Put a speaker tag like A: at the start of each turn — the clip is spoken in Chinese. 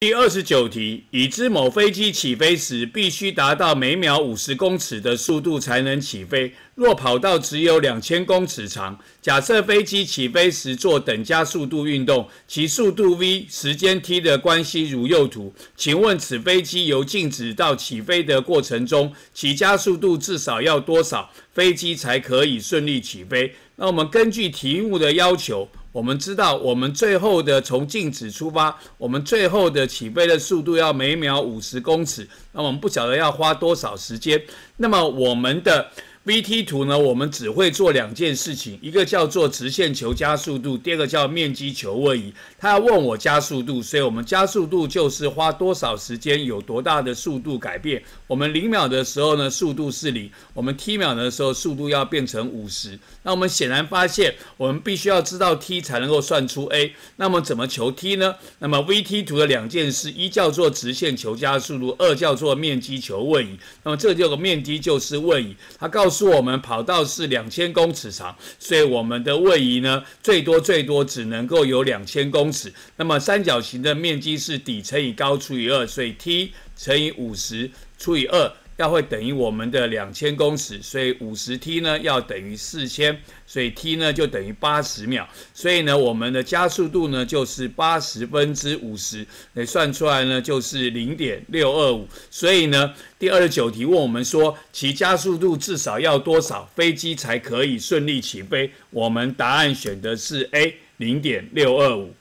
A: 第二十九题，已知某飞机起飞时必须达到每秒五十公尺的速度才能起飞。若跑道只有两千公尺长，假设飞机起飞时做等加速度运动，其速度 v 时间 t 的关系如右图。请问此飞机由静止到起飞的过程中，其加速度至少要多少？飞机才可以顺利起飞？那我们根据题目的要求。我们知道，我们最后的从静止出发，我们最后的起飞的速度要每秒五十公尺，那我们不晓得要花多少时间。那么我们的。vt 图呢，我们只会做两件事情，一个叫做直线求加速度，第二个叫面积求位移。他要问我加速度，所以我们加速度就是花多少时间有多大的速度改变。我们零秒的时候呢，速度是零；我们 t 秒的时候，速度要变成五十。那我们显然发现，我们必须要知道 t 才能够算出 a。那么怎么求 t 呢？那么 vt 图的两件事，一叫做直线求加速度，二叫做面积求位移。那么这个面积就是位移。它告诉是我们跑道是两千公尺长，所以我们的位移呢，最多最多只能够有两千公尺。那么三角形的面积是底乘以高除以二，所以 t 乘以五十除以二。要会等于我们的两千公尺，所以五十 t 呢要等于四千，所以 t 呢就等于八十秒，所以呢我们的加速度呢就是八十分之五十，哎算出来呢就是零点六二五，所以呢第二十九题问我们说其加速度至少要多少飞机才可以顺利起飞，我们答案选的是 A 零点六二五。